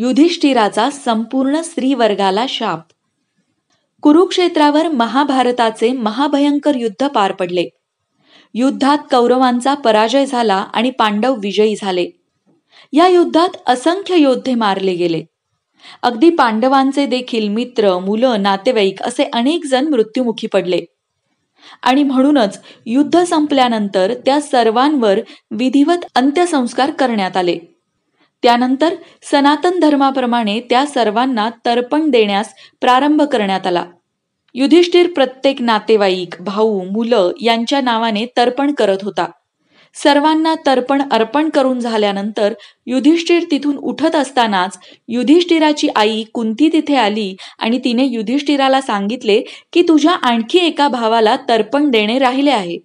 युधिष्ठिराचा संपूर्ण स्त्रीवर्गाला शाप कुरुक्षेत्रावर महाभारताचे महाभयंकर युद्ध पार पडले युद्धात कौरवांचा पराजय झाला आणि पांडव विजयी झाले या युद्धात असंख्य योद्धे मारले गेले अगदी पांडवांचे देखील मित्र मुलं नातेवाईक असे अनेक जण मृत्युमुखी पडले आणि म्हणूनच युद्ध संपल्यानंतर त्या सर्वांवर विधिवत अंत्यसंस्कार करण्यात आले त्यानंतर सनातन धर्माप्रमाणे त्या सर्वांना तर्पण देण्यास प्रारंभ करण्यात आला युधिष्ठिर प्रत्येक नातेवाईक भाऊ मुलं यांच्या नावाने तर्पण करत होता सर्वांना तर्पण अर्पण करून झाल्यानंतर युधिष्ठिर तिथून उठत असतानाच युधिष्ठिराची आई कुंती तिथे आली आणि तिने युधिष्ठिराला सांगितले की तुझ्या आणखी एका भावाला तर्पण देणे राहिले आहे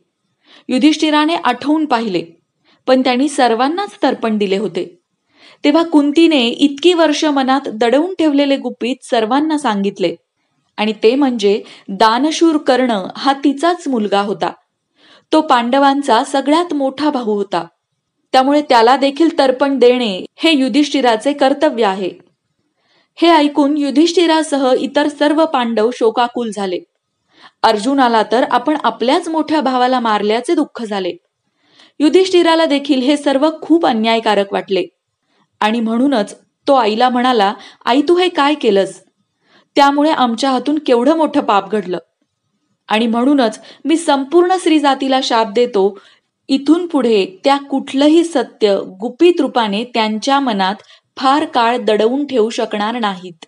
युधिष्ठिराने आठवून पाहिले पण त्यांनी सर्वांनाच तर्पण दिले होते तेव्हा कुंतीने इतकी वर्ष मनात दडवून ठेवलेले गुपित सर्वांना सांगितले आणि ते म्हणजे दानशूर कर्ण हा तिचाच मुलगा होता तो पांडवांचा सगळ्यात मोठा भाऊ होता त्यामुळे त्याला देखील तर्पण देणे हे युधिष्ठिराचे कर्तव्य आहे हे ऐकून युधिष्ठिरासह इतर सर्व पांडव शोकाकुल झाले अर्जुनाला तर आपण आपल्याच मोठ्या भावाला मारल्याचे दुःख झाले युधिष्ठिराला देखील हे सर्व खूप अन्यायकारक वाटले आणि म्हणूनच तो आईला म्हणाला आई तू हे काय केलंस त्यामुळे आमच्या हातून केवढं मोठं पाप घडलं आणि म्हणूनच मी संपूर्ण स्त्री जातीला शाप देतो इथून पुढे त्या कुठलंही सत्य गुपित रूपाने त्यांच्या मनात फार काळ दडवून ठेवू शकणार नाहीत